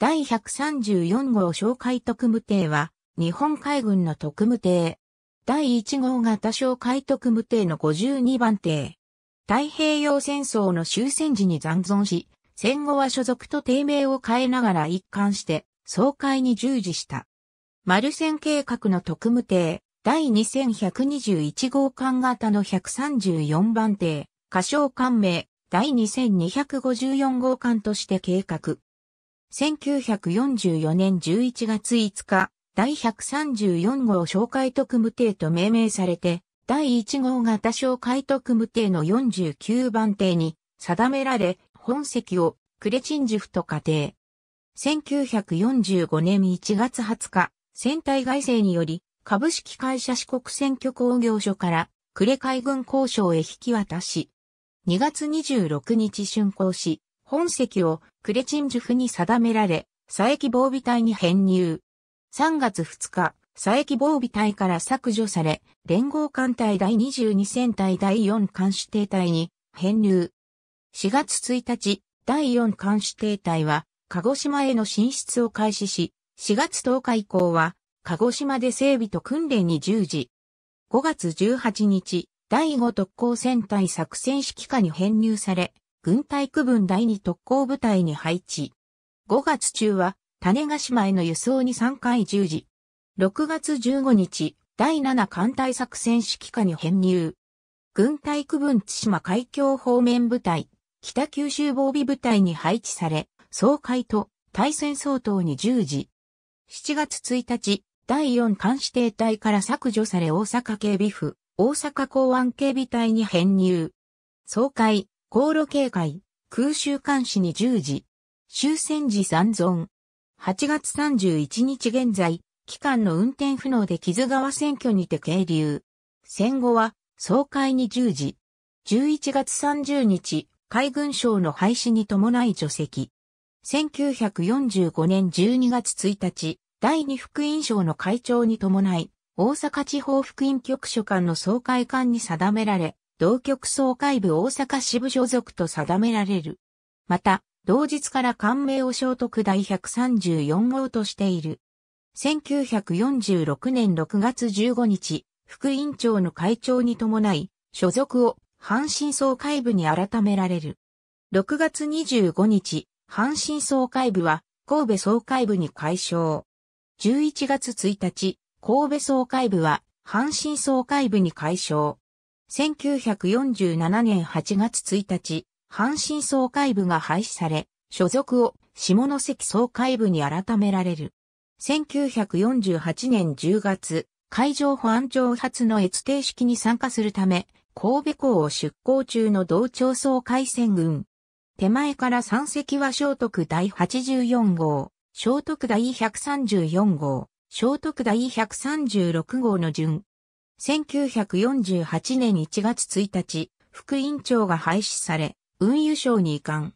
第134号哨戒特務艇は、日本海軍の特務艇。第1号型哨戒特務艇の52番艇。太平洋戦争の終戦時に残存し、戦後は所属と定名を変えながら一貫して、総会に従事した。マルセン計画の特務艇、第2121号艦型の134番艇、仮称艦名、第2254号艦として計画。1944年11月5日、第134号紹介特務艇と命名されて、第1号型紹介特務艇の49番艇に定められ、本籍をクレチンジフと仮定。1945年1月20日、戦隊外政により、株式会社四国選挙工業所から、呉海軍交渉へ引き渡し、2月26日竣工し、本籍をクレチンジュフに定められ、佐伯防備隊に編入。3月2日、佐伯防備隊から削除され、連合艦隊第22戦隊第4艦指定隊に編入。4月1日、第4艦指定隊は、鹿児島への進出を開始し、4月10日以降は、鹿児島で整備と訓練に従事。5月18日、第5特攻戦隊作戦指揮下に編入され、軍隊区分第2特攻部隊に配置。5月中は、種ヶ島への輸送に3回従事。6月15日、第7艦隊作戦指揮下に編入。軍隊区分津島海峡方面部隊、北九州防備部隊に配置され、総会と対戦相当に従事。7月1日、第4艦指定隊から削除され大阪警備府、大阪港湾警備隊に編入。総会、航路警戒、空襲監視に従事、終戦時残存。8月31日現在、機関の運転不能で木津川選挙にて渓流。戦後は、総会に従事。11月30日、海軍省の廃止に伴い除籍。1945年12月1日、第二福音省の会長に伴い、大阪地方福音局所管の総会館に定められ、同局総会部大阪支部所属と定められる。また、同日から官名を聖徳第134号としている。1946年6月15日、副委員長の会長に伴い、所属を阪神総会部に改められる。6月25日、阪神総会部は神戸総会部に改称。11月1日、神戸総会部は阪神総会部に改称。1947年8月1日、阪神総会部が廃止され、所属を下関総会部に改められる。1948年10月、海上保安庁発の越定式に参加するため、神戸港を出港中の同町総海戦軍。手前から3隻は聖徳第84号、聖徳第134号、聖徳第136号の順、1948年1月1日、副委員長が廃止され、運輸省に移管。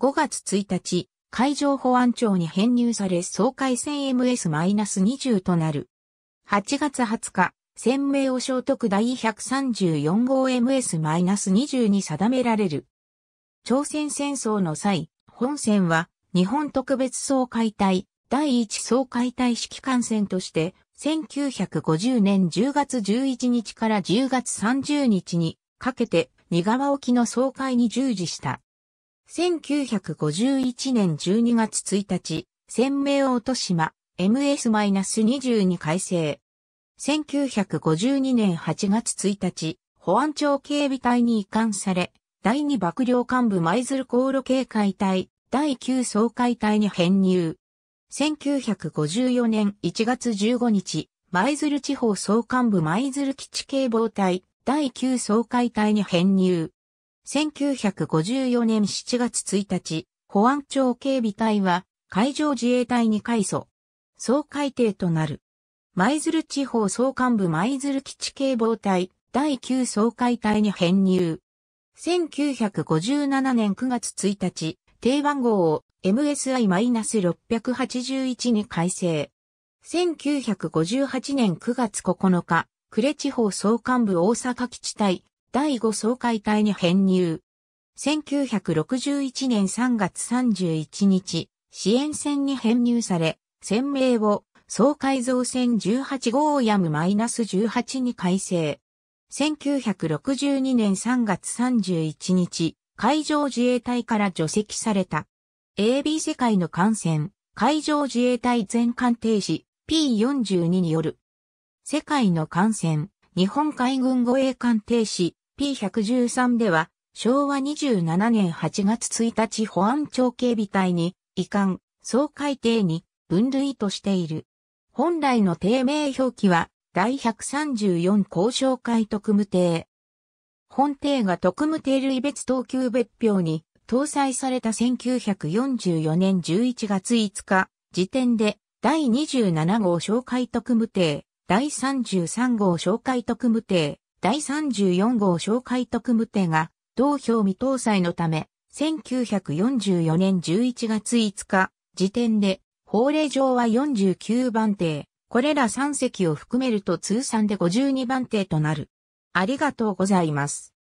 5月1日、海上保安庁に編入され総海戦 MS-20 となる。8月20日、船名を聖徳第134号 MS-20 に定められる。朝鮮戦争の際、本線は日本特別総会隊第1総会隊指揮官船として1950年10月11日から10月30日にかけて仁川沖の総会に従事した。1951年12月1日、鮮明落島 MS-22 改正。1952年8月1日、保安庁警備隊に移管され、第2幕僚幹部舞鶴航路警戒隊、第9総会隊に編入。1954年1月15日、舞鶴地方総監部舞鶴基地警防隊第9総会隊に編入。1954年7月1日、保安庁警備隊は海上自衛隊に改組。総会艇となる。舞鶴地方総監部舞鶴基地警防隊第9総会隊に編入。1957年9月1日、定番号を MSI-681 に改正。1958年9月9日、呉地方総幹部大阪基地隊第5総会隊に編入。1961年3月31日、支援船に編入され、船名を総改造船18号をナス -18 に改正。1962年3月31日、海上自衛隊から除籍された。AB 世界の艦船、海上自衛隊全艦停止、P42 による。世界の艦船、日本海軍護衛艦停止、P113 では、昭和27年8月1日保安庁警備隊に、遺憾、総海艇に分類としている。本来の定名表記は、第134交渉会特務艇。本艇が特務艇類別等級別表に搭載された1944年11月5日時点で第27号哨戒特務艇、第33号哨戒特務艇、第34号哨戒特務艇が同票未搭載のため、1944年11月5日時点で法令上は49番艇、これら3隻を含めると通算で52番艇となる。ありがとうございます。